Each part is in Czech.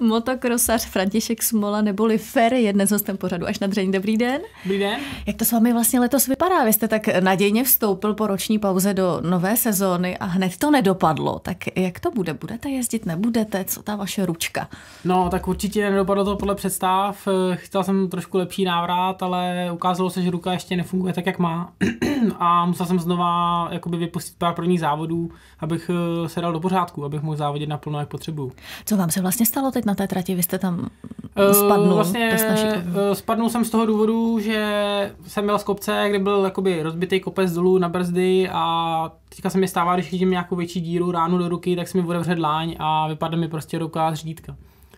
Motokrosař František Smola neboli Ferry je dnes hostem pořadu až na dření Dobrý den. Dobrý den. Jak to s vámi vlastně letos vypadá? Vy jste tak nadějně vstoupil po roční pauze do nové sezóny a hned to nedopadlo. Tak jak to bude? Budete jezdit, nebudete? Co ta vaše ručka? No, tak určitě nedopadlo to podle představ. Eh, chtěl jsem trošku lepší návrat, ale ukázalo se, že ruka ještě nefunguje tak, jak má. a musel jsem znova jakoby vypustit pár prvních závodů, abych eh, se dal do pořádku, abych mohl závodit naplno, jak potřebuju. Co vám se vlastně stalo teď na té trati? Vy jste tam eh, spadnul? Vlastně eh, spadnul jsem z toho důvodu, že jsem byl z kopce, kde byl jakoby rozbitý kopec dolů na brzdy a teďka se mi stává, když vidím nějakou větší díru ránu do ruky, tak se mi bude dláň a vypadne mi prostě ruka z řídítka,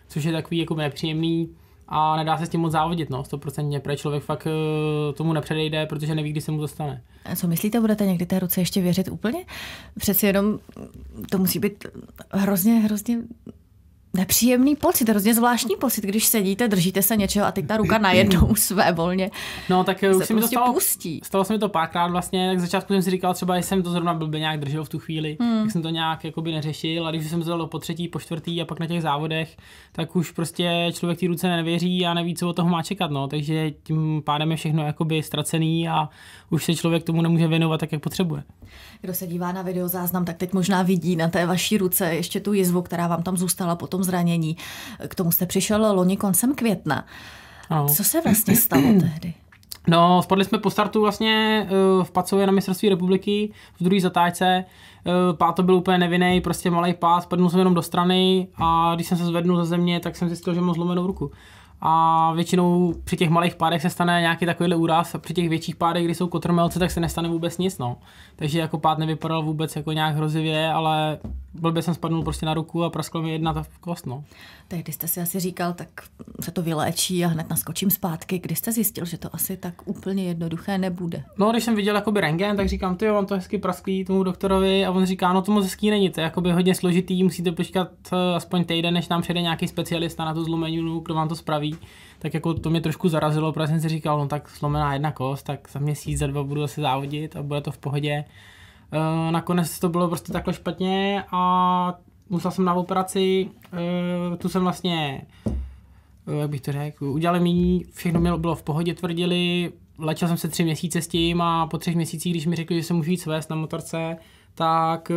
Což je takový jako nepříjemný a nedá se s tím moc závodit, no, 100% protože člověk fakt eh, tomu nepředejde, protože neví, kdy se mu to stane. A co myslíte, budete někdy té ruce ještě věřit úplně? Přeci jenom to musí být hrozně, hrozně nepříjemný pocit, hrozně zvláštní pocit, když sedíte, držíte se něčeho a teď ta ruka najednou své volně. No, tak eh, už se, mi to prostě stalo, pustí. stalo se mi to párkrát vlastně, tak začátku jsem si říkal, třeba že jsem to zrovna blbě nějak držel v tu chvíli, hmm. tak jsem to nějak jakoby neřešil a když jsem to po třetí, po čtvrtý a pak na těch závodech, tak už prostě člověk ty ruce nevěří a neví, co od toho má čekat, no, takže tím pádem je všechno jakoby ztracený a už se člověk tomu nemůže věnovat tak, jak potřebuje. Kdo se dívá na videozáznam, tak teď možná vidí na té vaší ruce ještě tu jizvu, která vám tam zůstala potom tom zranění. K tomu jste přišel loni koncem května. No. Co se vlastně stalo tehdy? No, spadli jsme po startu vlastně eh, v Pacově na mistrovství republiky v druhé zatáčce. Eh, to byl úplně nevinný, prostě malý pát, spadnul jsem jenom do strany a když jsem se zvednul ze země, tak jsem zjistil, že mám zlomenou ruku a většinou při těch malých pádech se stane nějaký takovýhle úraz a při těch větších pádech, kdy jsou kotrmelce, tak se nestane vůbec nic, no. Takže jako pád nevypadal vůbec jako nějak hrozivě, ale blbě jsem spadnul prostě na ruku a praskla mi jedna ta kost, no. Tehdy jste si asi říkal, tak se to vyléčí a hned naskočím zpátky. Kdy jste zjistil, že to asi tak úplně jednoduché nebude? No, když jsem viděl jakoby rengen, tak říkám, ty jo, mám to hezky prasklý tomu doktorovi a on říká, no to moc hezký není, to je jakoby hodně složitý, musíte počkat eh, aspoň týden, než nám přijde nějaký specialista na tu zlomeninu, kdo vám to spraví zajímavý, tak jako to mě trošku zarazilo, protože jsem si říkal, no tak slomená jedna kost, tak za měsíc, za dva budu zase závodit a bude to v pohodě. E, nakonec to bylo prostě takhle špatně a musel jsem na operaci, e, tu jsem vlastně, eh, jak bych to řekl, udělali mi, všechno mělo, bylo v pohodě, tvrdili, letěl jsem se tři měsíce s tím a po třech měsících, když mi řekli, že se můžu jít svést na motorce, tak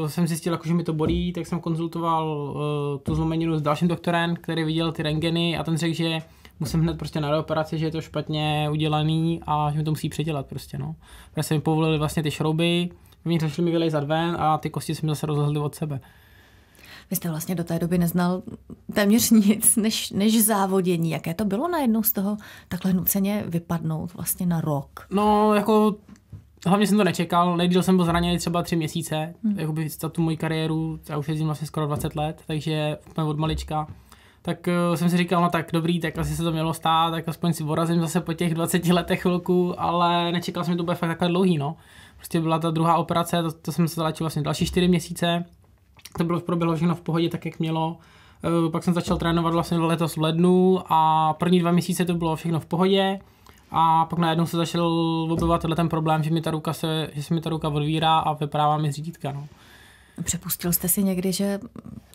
uh, jsem zjistil, jako, že mi to bolí, tak jsem konzultoval uh, tu zlomeninu s dalším doktorem, který viděl ty rengeny a ten řekl, že musím hned prostě na operaci, že je to špatně udělaný a že mi to musí předělat prostě, no. já jsem mi povolili vlastně ty šrouby, vnitř šli mi vylejzat ven a ty kosti jsem zase rozhodly od sebe. Vy jste vlastně do té doby neznal téměř nic než, než závodění. Jaké to bylo najednou z toho takhle nuceně vypadnout vlastně na rok? No, jako hlavně jsem to nečekal, nejdýl jsem byl zraněný třeba tři měsíce, hmm. by za tu moji kariéru, já už jezdím vlastně skoro 20 let, takže úplně od malička. Tak uh, jsem si říkal, no tak dobrý, tak asi se to mělo stát, tak aspoň si porazím zase po těch 20 letech chvilku, ale nečekal jsem, že to bude fakt takhle dlouhý, no. Prostě byla ta druhá operace, to, to jsem se léčil vlastně další 4 měsíce, to bylo, proběhlo všechno v pohodě tak, jak mělo. Uh, pak jsem začal trénovat vlastně letos v lednu a první dva měsíce to bylo všechno v pohodě a pak najednou se začal objevovat ten problém, že mi ta ruka se, že se mi ta ruka odvírá a vyprává mi řídítka. No. Přepustil jste si někdy, že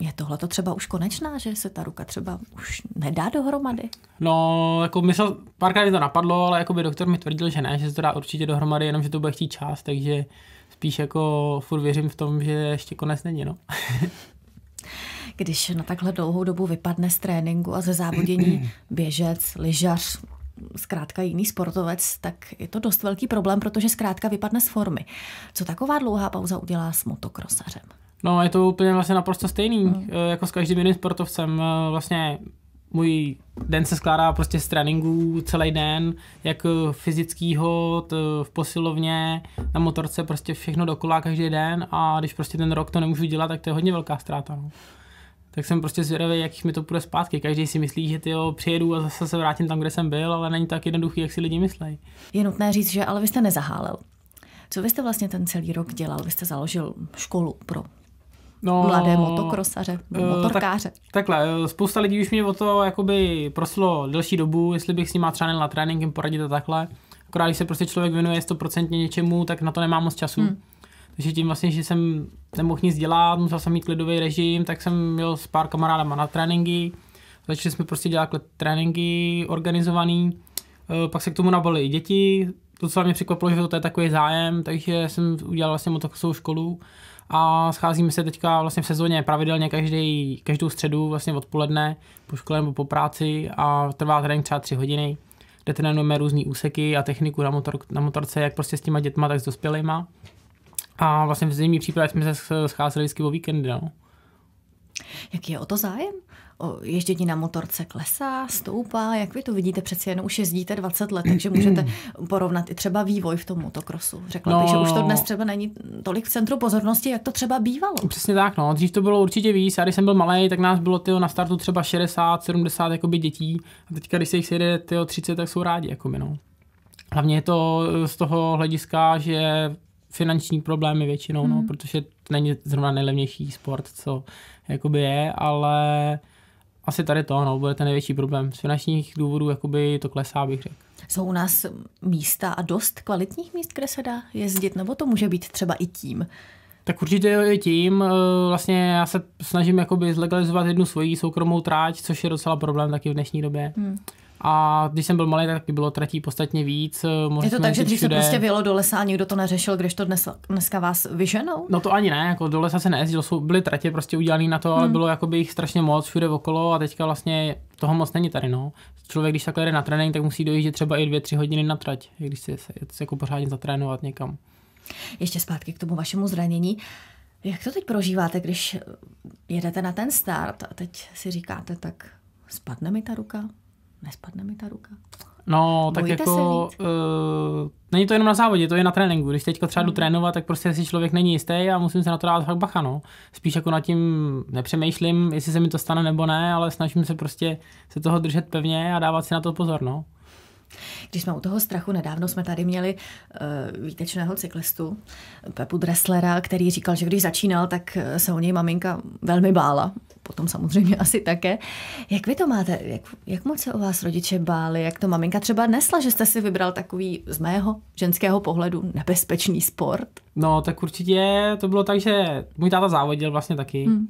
je tohle to třeba už konečná, že se ta ruka třeba už nedá dohromady? No, jako myslel, párkrát mi to napadlo, ale jako by doktor mi tvrdil, že ne, že se to dá určitě dohromady, jenom že to bude chtít čas, takže spíš jako furt věřím v tom, že ještě konec není, no. Když na takhle dlouhou dobu vypadne z tréninku a ze závodění běžec, lyžař, zkrátka jiný sportovec, tak je to dost velký problém, protože zkrátka vypadne z formy. Co taková dlouhá pauza udělá s motokrosařem? No, je to úplně vlastně naprosto stejný, mm. jako s každým jiným sportovcem. Eh, vlastně můj den se skládá prostě z tréninků celý den, jak eh, fyzického, v posilovně, na motorce, prostě všechno dokola každý den a když prostě ten rok to nemůžu dělat, tak to je hodně velká ztráta. No tak jsem prostě zvědavý, jak mi to půjde zpátky. Každý si myslí, že ty jo, přijedu a zase se vrátím tam, kde jsem byl, ale není tak jednoduchý, jak si lidi myslí. Je nutné říct, že ale vy jste nezahálel. Co vy jste vlastně ten celý rok dělal? Vy jste založil školu pro no, mladé motokrosaře, eh, motorkáře. Tak, takhle, eh, spousta lidí už mě o to jakoby prosilo delší dobu, jestli bych s nima třeba na tréninkem poradit a takhle. Akorát, když se prostě člověk věnuje 100% něčemu, tak na to nemá moc času. Hmm. Takže tím vlastně, že jsem nemohl nic dělat, musel jsem mít klidový režim, tak jsem měl s pár kamarádama na tréninky. Začali jsme prostě dělat tréninky organizovaný. E, pak se k tomu nabolili. i děti. co mě překvapilo, že to je takový zájem, takže jsem udělal vlastně motokrosovou školu a scházíme se teďka vlastně v sezóně pravidelně každý, každou středu vlastně odpoledne po škole nebo po práci a trvá trénink třeba tři hodiny, kde trénujeme různé úseky a techniku na, motor, na motorce, jak prostě s těma dětma, tak s dospělýma. A vlastně v zimní přípravě jsme se scházeli vždycky o víkendy. No. Jaký je o to zájem? O ježdění na motorce klesá, stoupá, jak vy to vidíte? Přeci jenom už jezdíte 20 let, takže můžete porovnat i třeba vývoj v tom motokrosu. Řekla no, bych, že už to no. dnes třeba není tolik v centru pozornosti, jak to třeba bývalo. Přesně tak, no. Dřív to bylo určitě víc. Já když jsem byl malý, tak nás bylo tyjo, na startu třeba 60, 70 jakoby dětí. A teďka, když se jich sejde tyjo, 30, tak jsou rádi. Jakoby, no. Hlavně je to z toho hlediska, že finanční problémy většinou, no, hmm. no, protože to není zrovna nejlevnější sport, co jakoby je, ale asi tady to, no, bude ten největší problém. Z finančních důvodů jakoby to klesá, bych řekl. Jsou u nás místa a dost kvalitních míst, kde se dá jezdit, nebo to může být třeba i tím? Tak určitě je tím, eh, vlastně já se snažím jakoby zlegalizovat jednu svoji soukromou tráť, což je docela problém taky v dnešní době. Hmm. A když jsem byl malý, tak bylo tratí podstatně víc. Eh, Je to tak, že dřív se prostě vyjelo do lesa a nikdo to neřešil, když to dnes, dneska vás vyženou? No to ani ne, jako do lesa se nejezdilo, jsou, byly tratě prostě udělané na to, hmm. ale bylo by jich strašně moc všude okolo a teďka vlastně toho moc není tady, no. Člověk, když takhle jde na trénink, tak musí dojít třeba i dvě, tři hodiny na trať, když se, se jako pořádně zatrénovat někam. Ještě zpátky k tomu vašemu zranění. Jak to teď prožíváte, když jedete na ten start a teď si říkáte, tak spadne mi ta ruka? nespadne mi ta ruka. No, tak Bojíte jako... Uh, není to jenom na závodě, to je na tréninku. Když teďka třeba jdu hmm. trénovat, tak prostě si člověk není jistý a musím se na to dát fakt bacha, no. Spíš jako nad tím nepřemýšlím, jestli se mi to stane nebo ne, ale snažím se prostě se toho držet pevně a dávat si na to pozor, no. Když jsme u toho strachu, nedávno jsme tady měli uh, výtečného cyklistu, Pepu Dresslera, který říkal, že když začínal, tak eh, se o něj maminka velmi bála, potom samozřejmě asi také. Jak vy to máte? Jak, jak moc se o vás rodiče báli? Jak to maminka třeba nesla, že jste si vybral takový z mého ženského pohledu nebezpečný sport? No, tak určitě to bylo tak, že můj táta závodil vlastně taky. Hmm.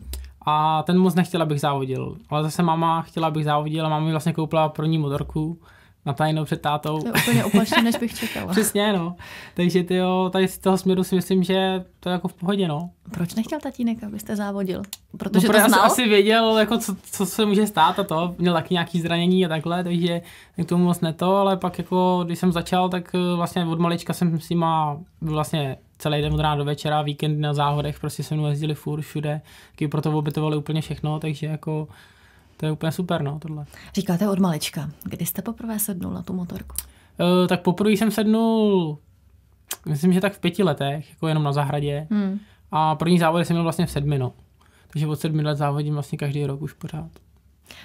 A ten moc nechtěl, abych závodil. Ale zase máma chtěla, abych závodil a máma mi vlastně koupila první motorku na tajno před tátou. To je úplně opačně, než bych čekala. Přesně, no. Takže ty jo, tady z toho směru si myslím, že to je jako v pohodě, no. Proč nechtěl tatínek, abyste závodil? Protože no, to znal? Asi, asi věděl, jako co, co, se může stát a to. Měl taky nějaký zranění a takhle, takže k tomu moc neto, ale pak jako, když jsem začal, tak eh, vlastně od malička jsem s nima vlastně celý den od rána do večera, víkend na záhodech, prostě se mnou jezdili furt všude, taky proto obytovali úplně všechno, takže jako to je úplně super, no, tohle. Říkáte od malička. Kdy jste poprvé sednul na tu motorku? E, tak poprvé jsem sednul, myslím, že tak v pěti letech, jako jenom na zahradě. Hmm. A první závody jsem měl vlastně v sedmi, no. Takže od sedmi let závodím vlastně každý rok už pořád.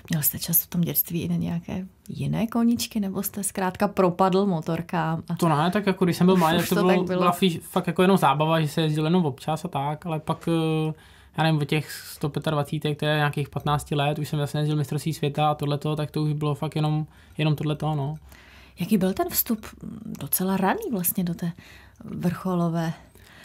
Měl jste čas v tom dětství i na nějaké jiné koničky, nebo jste zkrátka propadl motorkám? A... To ne, tak jako když jsem byl malý, to, to bylo, bylo. byla fakt jako jenom zábava, že se jezdil jenom občas a tak, ale pak eh, já nevím, o těch 125, to je nějakých 15 let, už jsem vlastně jezdil mistrovství světa a tohleto, tak to už bylo fakt jenom, jenom tohleto, no. Jaký byl ten vstup docela raný vlastně do té vrcholové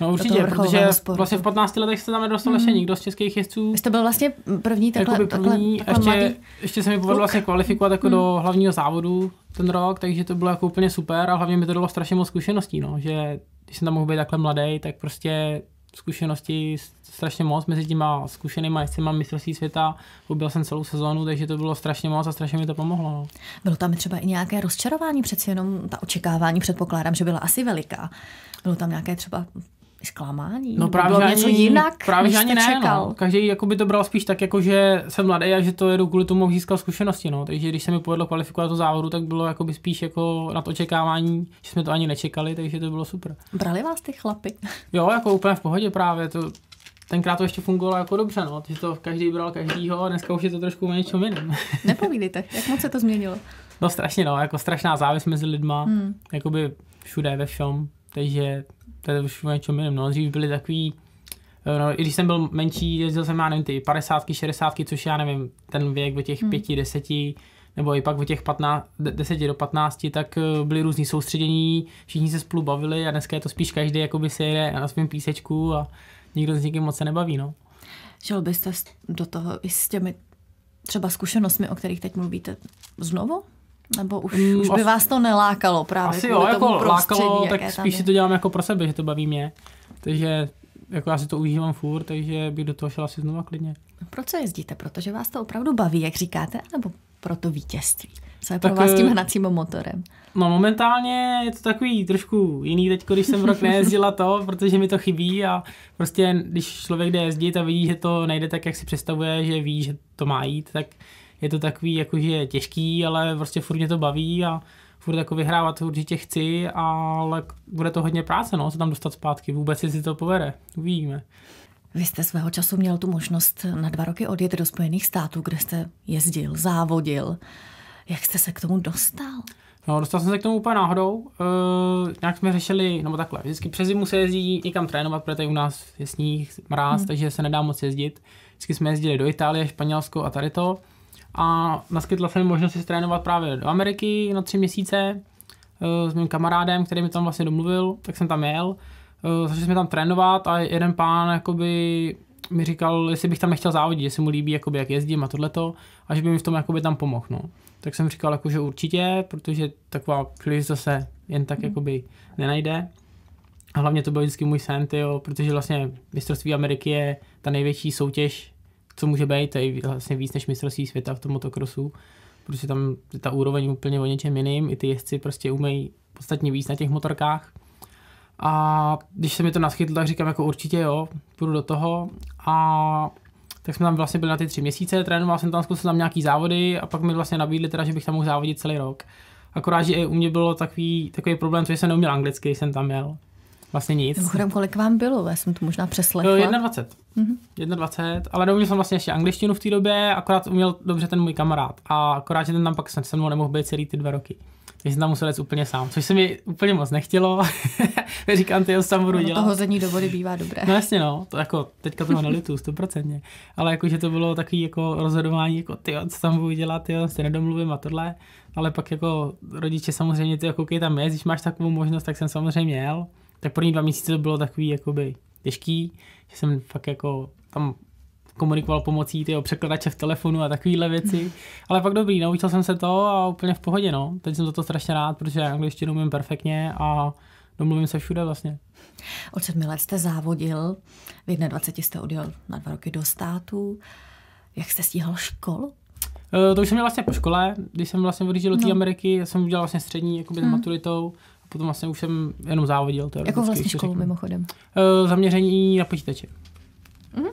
No určitě, protože vlastně sportu. vlastně v 15 letech se tam dostal mm. ještě hmm. nikdo z českých jezdců. Vy jste byl vlastně první takhle, první, takhle, takhle ještě, mladý ještě se mi povedlo vlastně kvalifikovat jako hmm. do hlavního závodu ten rok, takže to bylo jako úplně super a hlavně mi to dalo strašně moc zkušeností, no, že když jsem tam mohl být takhle mladý, tak prostě zkušenosti strašně moc mezi těma zkušenýma jezdcema mistrovství světa. Objel jsem celou sezónu, takže to bylo strašně moc a strašně mi to pomohlo. No. Bylo tam třeba i nějaké rozčarování, přeci jenom ta očekávání předpokládám, že byla asi veliká. Bylo tam nějaké třeba zklamání? No právě bylo něco ani, jinak, právě že ani ne, No. Každý jako by to bral spíš tak, jako že jsem mladý a že to jedu kvůli tomu, získal zkušenosti. No. Takže když se mi povedlo kvalifikovat do závodu, tak bylo jako by spíš jako na to očekávání, že jsme to ani nečekali, takže to bylo super. Brali vás ty chlapy? Jo, jako úplně v pohodě právě. To, tenkrát to ještě fungovalo jako dobře, no, že to každý bral každýho a dneska už je to trošku o něčem jiném. Nepovídejte, jak moc se to změnilo? No strašně, no, jako strašná závis mezi lidma, hmm. jakoby všude ve všem, takže tady už o něčem jiném, no, dřív byly takový, eh, No, i když jsem byl menší, jezdil jsem, já nevím, ty 50, 60, což já nevím, ten věk o těch hmm. 5, 10, nebo i pak o těch 15, 10 do 15, tak eh, byly různý soustředění, všichni se spolu bavili a dneska je to spíš každý jakoby se jede na svém písečku a nikdo s nikým moc se nebaví, no. Šel byste do toho i s těmi třeba zkušenostmi, o kterých teď mluvíte, znovu? Nebo už, um, už by asi, vás to nelákalo právě Asi jo, jako lákalo, tak spíš si to dělám jako pro sebe, že to baví mě. Takže jako já si to užívám furt, takže bych do toho šel asi znova klidně. Proč co jezdíte? Protože vás to opravdu baví, jak říkáte, nebo pro to vítězství? Co je tak, pro vás tím eh, hnacím motorem? No momentálně je to takový trošku jiný teď, když jsem rok nejezdila to, protože mi to chybí a prostě když člověk jde jezdit a vidí, že to nejde tak, jak si představuje, že ví, že to má jít, tak je to takový jakože těžký, ale prostě furt mě to baví a furt jako vyhrávat určitě chci, ale bude to hodně práce, no, se tam dostat zpátky, vůbec si to povede, uvidíme. Vy jste svého času měl tu možnost na dva roky odjet do Spojených států, kde jste jezdil, závodil. Jak jste se k tomu dostal? No, dostal jsem se k tomu úplně náhodou. E, nějak jsme řešili, nebo takhle, vždycky přes zimu se jezdí někam trénovat, protože u nás je sníh, mráz, hmm. takže se nedá moc jezdit. Vždycky jsme jezdili do Itálie, Španělsko a tady to a naskytla se mi možnost si trénovat právě do Ameriky na tři měsíce eh, s mým kamarádem, který mi tam vlastně domluvil, tak jsem tam jel. Eh, začali jsme tam trénovat a jeden pán jakoby mi říkal, jestli bych tam nechtěl závodit, jestli mu líbí, jakoby, jak jezdím a tohleto, a že by mi v tom jakoby, tam pomohl. No. Tak jsem říkal, jako, že určitě, protože taková příležitost se jen tak mm. jakoby, nenajde. A hlavně to byl vždycky můj sen, tyjo, protože vlastně mistrovství Ameriky je ta největší soutěž co může být, to je vlastně víc než mistrovství světa v tom motokrosu, protože tam ta úroveň úplně o něčem jiným, i ty jezdci prostě umejí podstatně víc na těch motorkách. A když se mi to naschytlo, tak říkám jako určitě jo, půjdu do toho a tak jsme tam vlastně byli na ty tři měsíce, trénoval jsem tam, zkusil tam nějaký závody a pak mi vlastně nabídli teda, že bych tam mohl závodit celý rok. Akorát, že u mě bylo takový, takový problém, že jsem neuměl anglicky, když jsem tam jel vlastně nic. Mimochodem, kolik vám bylo? Já jsem to možná přeslechla. No, 21. Mm-hmm. 21, ale neuměl jsem vlastně ještě angličtinu v té době, akorát uměl dobře ten můj kamarád. A akorát, že ten tam pak se mnou nemohl být celý ty dva roky. Takže jsem tam musel jít úplně sám, což se mi úplně moc nechtělo. Říkám, ty sám budu no, dělat. To hození do vody bývá dobré. No jasně, no, to jako teďka toho nelitu, stoprocentně. Ale jakože to bylo takový jako rozhodování, jako ty, co tam budu dělat, ty, se nedomluvím a tohle. Ale pak jako rodiče samozřejmě, ty, jako tam je, když máš takovou možnost, tak jsem samozřejmě jel tak první dva měsíce to bylo takový jakoby těžký, že jsem fakt jako tam komunikoval pomocí tyho překladače v telefonu a takovéhle věci. Ale pak dobrý, naučil jsem se to a úplně v pohodě, no. Teď jsem za to strašně rád, protože angličtinu umím perfektně a domluvím se všude vlastně. Od sedmi let jste závodil, v 21 jste odjel na dva roky do státu. Jak jste stíhal školu? Eh, to už jsem měl vlastně po škole, když jsem vlastně odjížděl do té no. Ameriky, jsem udělal vlastně střední jakoby hmm. s maturitou potom vlastně už jsem jenom závodil. Jako vlastně školu řeknu. mimochodem? E, zaměření na počítače. Mm-hmm.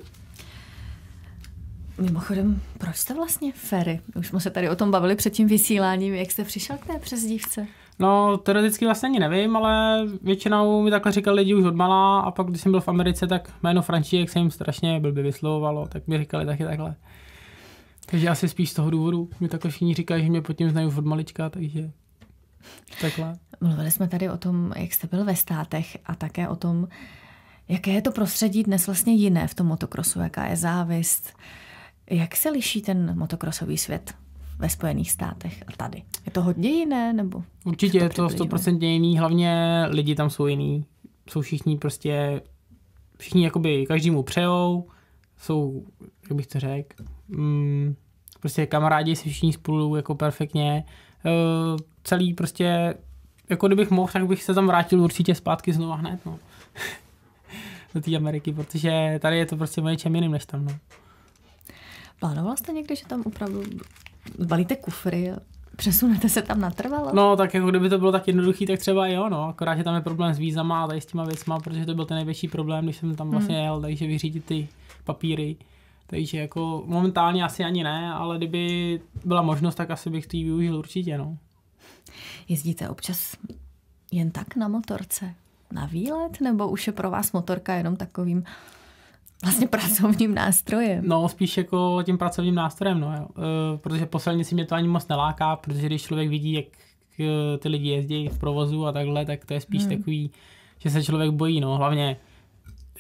Mimochodem, proč jste vlastně ferry? Už jsme se tady o tom bavili před tím vysíláním. Jak jste přišel k té přezdívce? No, teoreticky vlastně ani nevím, ale většinou mi takhle říkali lidi už odmala a pak, když jsem byl v Americe, tak jméno František se jim strašně blbě vyslovovalo, tak mi říkali taky takhle. Takže asi spíš z toho důvodu mi takhle všichni říkají, že mě pod tím znají už od malička, takže Takhle. Mluvili jsme tady o tom, jak jste byl ve státech a také o tom, jaké je to prostředí dnes vlastně jiné v tom motokrosu, jaká je závist. Jak se liší ten motokrosový svět ve Spojených státech a tady? Je to hodně jiné? nebo? Určitě to je to stoprocentně jiný, hlavně lidi tam jsou jiný. Jsou všichni prostě, všichni jakoby každému přejou, jsou, jak bych to řekl, mm, prostě kamarádi si všichni spolu jako perfektně. Eh, celý prostě, jako kdybych mohl, tak bych se tam vrátil určitě zpátky znova hned, no. Do té Ameriky, protože tady je to prostě moje čem jiným než tam, no. Plánoval jste někdy, že tam opravdu balíte kufry a přesunete se tam natrvalo? No, tak jako kdyby to bylo tak jednoduchý, tak třeba jo, no. Akorát, že tam je problém s vízama a tady s těma věcma, protože to byl ten největší problém, když jsem tam hmm. vlastně jel, takže vyřídit ty papíry. Takže jako momentálně asi ani ne, ale kdyby byla možnost, tak asi bych to využil určitě, no. Jezdíte občas jen tak na motorce? Na výlet? Nebo už je pro vás motorka jenom takovým vlastně pracovním nástrojem? No, spíš jako tím pracovním nástrojem, no jo. E, protože posledně si mě to ani moc neláká, protože když člověk vidí, jak e, ty lidi jezdí v provozu a takhle, tak to je spíš hmm. takový, že se člověk bojí, no hlavně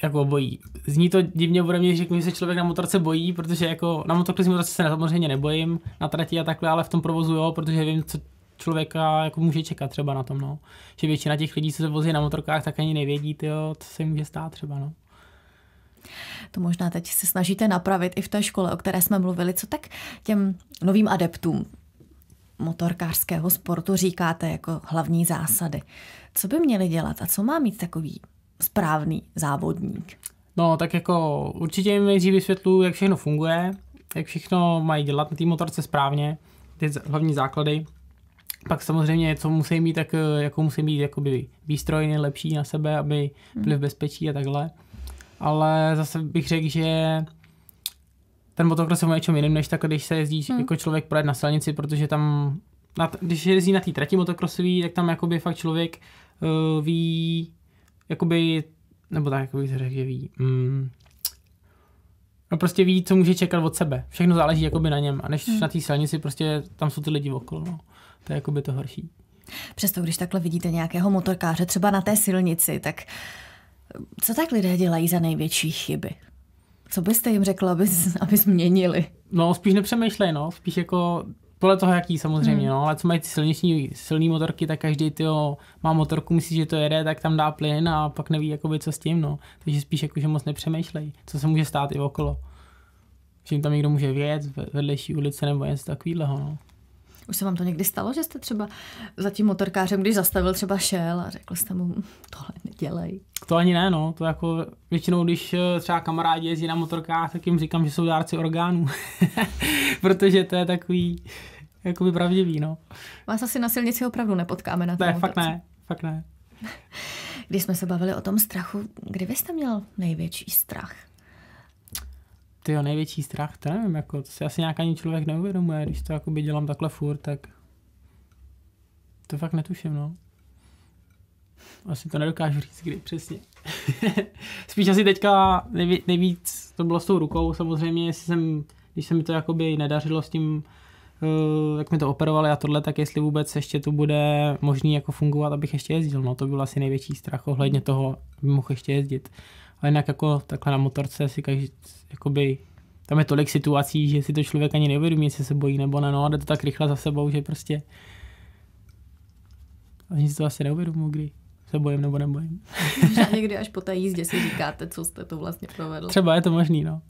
jako bojí. Zní to divně bude mě, že se člověk na motorce bojí, protože jako na motorce se samozřejmě nebojím, na trati a takhle, ale v tom provozu jo, protože vím, co, člověka jako může čekat třeba na tom, no. Že většina těch lidí, co se vozí na motorkách, tak ani nevědí, tyjo, co se může stát třeba, no. To možná teď se snažíte napravit i v té škole, o které jsme mluvili. Co tak těm novým adeptům motorkářského sportu říkáte jako hlavní zásady? Co by měli dělat a co má mít takový správný závodník? No, tak jako určitě jim nejdřív vysvětluji, jak všechno funguje, jak všechno mají dělat na té motorce správně, ty hlavní základy, pak samozřejmě, co musí mít, tak eh, jako musí mít jakoby výstroj nejlepší na sebe, aby hmm. byli v bezpečí a takhle. Ale zase bych řekl, že ten motokros je o něčem než tak, když se jezdí hmm. jako člověk projet na silnici, protože tam, na když jezdí na té trati motokrosový, tak tam jakoby fakt člověk uh, ví, jakoby, nebo tak, jakoby se řekl, že ví, mm, No prostě ví, co může čekat od sebe. Všechno záleží jakoby na něm. A než hmm. na té silnici, prostě tam jsou ty lidi okolo. No. To je jako by to horší. Přesto, když takhle vidíte nějakého motorkáře třeba na té silnici, tak eh, co tak lidé dělají za největší chyby? Co byste jim řekla, aby, aby změnili? No, spíš nepřemýšlej, no. Spíš jako podle toho, jaký samozřejmě, hmm. no, ale co mají ty silniční, silný motorky, tak každý ty má motorku, myslí, že to jede, tak tam dá plyn a pak neví, jakoby, co s tím, no. Takže spíš jako, že moc nepřemýšlej, co se může stát i okolo. Že jim tam někdo může vědět, vedlejší ulice nebo něco takového, no. Už se vám to někdy stalo, že jste třeba za tím motorkářem, když zastavil, třeba šel a řekl jste mu, hm, tohle nedělej. To ani ne, no. To jako většinou, když eh, třeba kamarádi jezdí na motorkách, tak jim říkám, že jsou dárci orgánů. Protože to je takový jakoby pravdivý, no. Vás asi na silnici opravdu nepotkáme na tom. Ne, fakt ne, fakt ne. Když jsme se bavili o tom strachu, kdy vy jste měl největší strach? ty jo největší strach, to nevím, jako, to si asi nějak ani člověk neuvědomuje, když to jakoby dělám takhle furt, tak to fakt netuším, no. Asi to nedokážu říct, kdy přesně. Spíš asi teďka nejvíc, nejvíc to bylo s tou rukou, samozřejmě, jestli jsem, když se mi to jakoby nedařilo s tím, eh, jak mi to operovali a tohle, tak jestli vůbec ještě to bude možný jako fungovat, abych ještě jezdil. No to byl asi největší strach ohledně toho, abych mohl ještě jezdit. Ale jinak jako takhle na motorce si každý, jakoby, tam je tolik situací, že si to člověk ani neuvědomí, jestli se bojí nebo ne, no a jde to tak rychle za sebou, že prostě ani si to asi neuvědomu, kdy se bojím nebo nebojím. Že někdy až po té jízdě si říkáte, co jste to vlastně provedl. Třeba je to možný, no.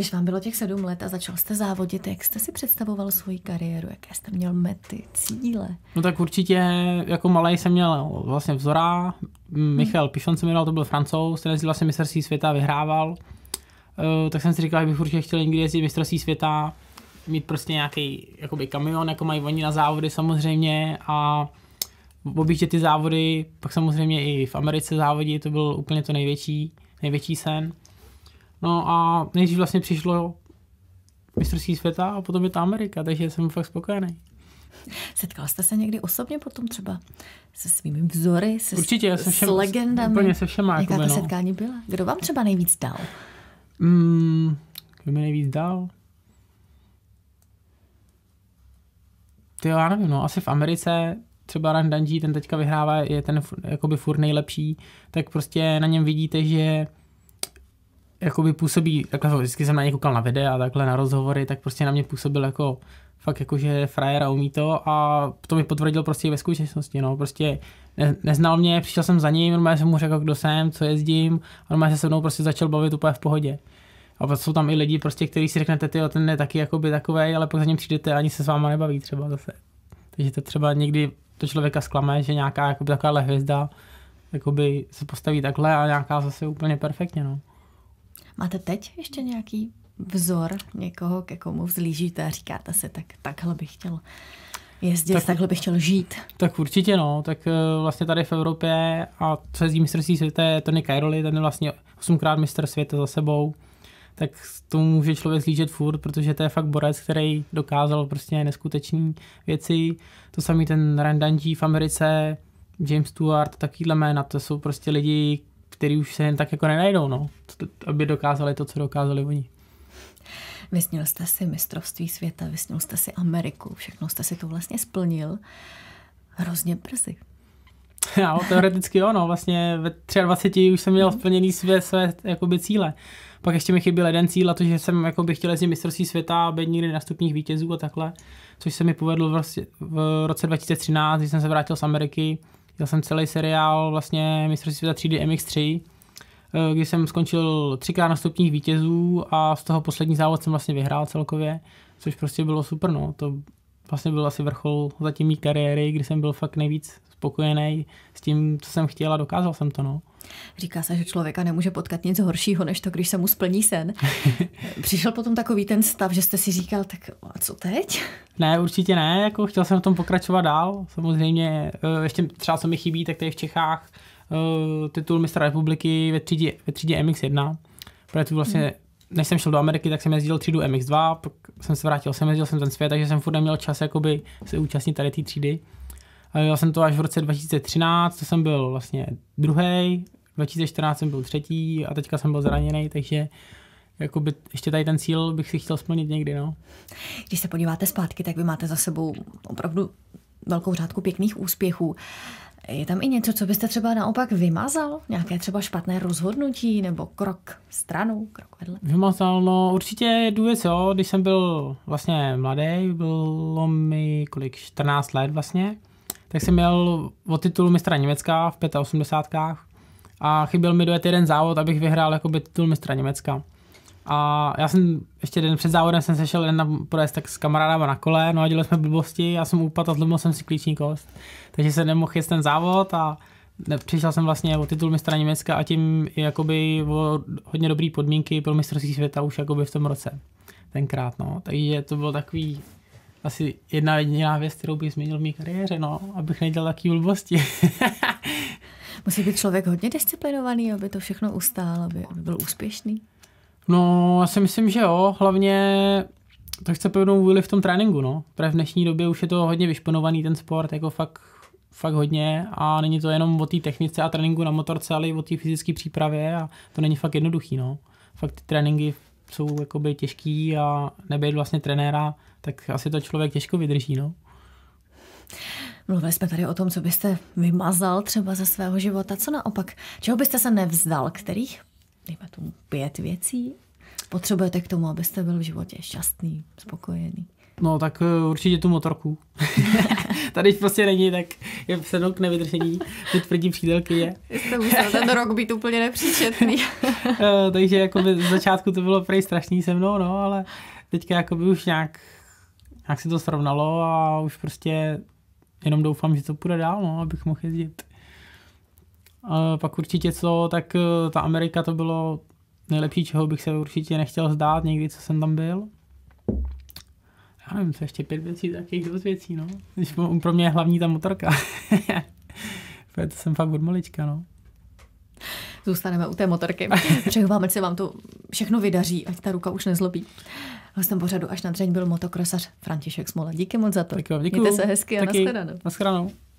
Když vám bylo těch sedm let a začal jste závodit, jak jste si představoval svoji kariéru, jaké jste měl mety, cíle? No tak určitě jako malý jsem měl vlastně vzora, hmm. Michal hmm. Pichon se měl, to byl francouz, ten jezdil vlastně mistrovství světa, vyhrával. Uh, tak jsem si říkal, že bych určitě chtěl někdy jezdit mistrovství světa, mít prostě nějaký jakoby kamion, jako mají oni na závody samozřejmě a objíždět ty závody, pak samozřejmě i v Americe závodit, to byl úplně to největší, největší sen. No a nejdřív vlastně přišlo mistrovství světa a potom je ta Amerika, takže jsem fakt spokojený. Setkal jste se někdy osobně potom třeba se svými vzory, se Určitě, s, se všem, s legendami? Určitě, se všema. Jaká to no. setkání byla? Kdo vám třeba nejvíc dal? Mm, kdo mi nejvíc dal? Ty já nevím, no, asi v Americe třeba Randanji, ten teďka vyhrává, je ten jakoby furt nejlepší, tak prostě na něm vidíte, že jakoby působí, takhle vždycky jsem na něj koukal na videa, takhle na rozhovory, tak prostě na mě působil jako fakt jako, že frajer a umí to a to mi potvrdil prostě ve skutečnosti, no, prostě ne, neznal mě, přišel jsem za ním, normálně jsem mu řekl, kdo jsem, co jezdím a normálně se se mnou prostě začal bavit úplně v pohodě. A jsou tam i lidi, prostě, kteří si řeknete, ty, ten je taky jakoby takový, ale pak za ním přijdete a ani se s váma nebaví třeba zase. Takže to třeba někdy to člověka zklame, že nějaká jakoby, takováhle hvězda jakoby, se postaví takhle a nějaká zase úplně perfektně. No. Máte teď ještě nějaký vzor někoho, ke komu vzlížíte a říkáte si, tak takhle bych chtěl jezdit, tak, takhle bych chtěl žít. Tak určitě no, tak eh, vlastně tady v Evropě a co jezdí mistrství světa je Tony Cairoli, ten je vlastně osmkrát mistr světa za sebou, tak tomu může člověk zlížet furt, protože to je fakt borec, který dokázal prostě neskutečné věci. To samý ten Randanji v Americe, James Stewart, takovýhle jména, to jsou prostě lidi, který už se jen tak jako nenajdou, no, aby dokázali to, co dokázali oni. Vysnil jste si mistrovství světa, vysnil jste si Ameriku, všechno jste si to vlastně splnil hrozně brzy. Já, teoreticky ono, vlastně ve 23 už jsem měl mhm. splněný své, své jakoby, cíle. Pak ještě mi chyběl jeden cíl a to, že jsem jakoby, chtěl jezdit mistrovství světa a být někdy na stupních vítězů a takhle, což se mi povedlo vlastně v roce, v roce 2013, když jsem se vrátil z Ameriky, já jsem celý seriál vlastně mistrovství světa třídy MX3, eh, kdy jsem skončil třikrát na stupních vítězů a z toho poslední závod jsem vlastně vyhrál celkově, což prostě bylo super, no. To vlastně byl asi vrchol zatím mý kariéry, kdy jsem byl fakt nejvíc spokojený s tím, co jsem chtěla, dokázal jsem to. No. Říká se, že člověka nemůže potkat nic horšího, než to, když se mu splní sen. Přišel potom takový ten stav, že jste si říkal, tak a co teď? Ne, určitě ne, jako chtěl jsem na tom pokračovat dál. Samozřejmě, eh, ještě třeba co mi chybí, tak tady v Čechách eh, titul mistra republiky ve třídě, ve třídě MX1, protože vlastně hmm než jsem šel do Ameriky, tak jsem jezdil třídu MX2, pak jsem se vrátil, jsem jezdil jsem ten svět, takže jsem furt neměl čas jakoby se účastnit tady té třídy. Já jsem to až v roce 2013, to jsem byl vlastně druhý, 2014 jsem byl třetí a teďka jsem byl zraněný, takže jakoby ještě tady ten cíl bych si chtěl splnit někdy. No. Když se podíváte zpátky, tak vy máte za sebou opravdu velkou řádku pěkných úspěchů. Je tam i něco, co byste třeba naopak vymazal? Nějaké třeba špatné rozhodnutí nebo krok stranou, krok vedle? Vymazal, no určitě jednu věc, jo. Když jsem byl vlastně mladý, bylo mi kolik, 14 let vlastně, tak jsem měl o titulu mistra Německa v 85. A chyběl mi dojet jeden závod, abych vyhrál jako titul mistra Německa. A já jsem ještě den před závodem jsem sešel jen na projezd tak s kamarádama na kole, no a dělali jsme blbosti, já jsem úpad a zlomil jsem si klíční kost. Takže jsem nemohl jít ten závod a přišel jsem vlastně o titul mistra Německa a tím jakoby o hodně dobrý podmínky pro mistrovství světa už jakoby v tom roce. Tenkrát, no. Takže to bylo takový asi jedna jediná věc, kterou bych změnil v mé kariéře, no, abych nedělal taký blbosti. Musí být člověk hodně disciplinovaný, aby to všechno ustál, aby, aby byl úspěšný. No, já si myslím, že jo, hlavně to chce pevnou vůli v tom tréninku, no. Protože v dnešní době už je to hodně vyšponovaný ten sport, jako fakt, fakt hodně a není to jenom o té technice a tréninku na motorce, ale i o té fyzické přípravě a to není fakt jednoduchý, no. Fakt ty tréninky jsou jakoby těžký a nebejt vlastně trenéra, tak asi to člověk těžko vydrží, no. Mluvili jsme tady o tom, co byste vymazal třeba ze svého života. Co naopak, čeho byste se nevzdal? Kterých, dejme tomu, pět věcí potřebujete k tomu, abyste byl v životě šťastný, spokojený? No tak eh, určitě tu motorku. Tady prostě není, tak je sedl k nevydržení, ty tvrdí přítelkyně. Jste ten rok být úplně nepříčetný. Eh, takže jako z začátku to bylo prej strašný se mnou, no, ale teďka jako by už nějak, nějak se to srovnalo a už prostě jenom doufám, že to půjde dál, no, abych mohl jezdit. A eh, pak určitě co, tak ta Amerika to bylo nejlepší, čeho bych se určitě nechtěl zdát někdy, co jsem tam byl já nevím, co ještě pět věcí, takových dost věcí, no. Když pro mě je hlavní ta motorka. to jsem fakt od malička, no. Zůstaneme u té motorky. Přeju vám, ať se vám to všechno vydaří, ať ta ruka už nezlobí. Hostem pořadu až na dřeň byl motokrosař František Smola. Díky moc za to. Tak jo, děkuju. Mějte se hezky a Taky. Naschledanou. Naschledanou.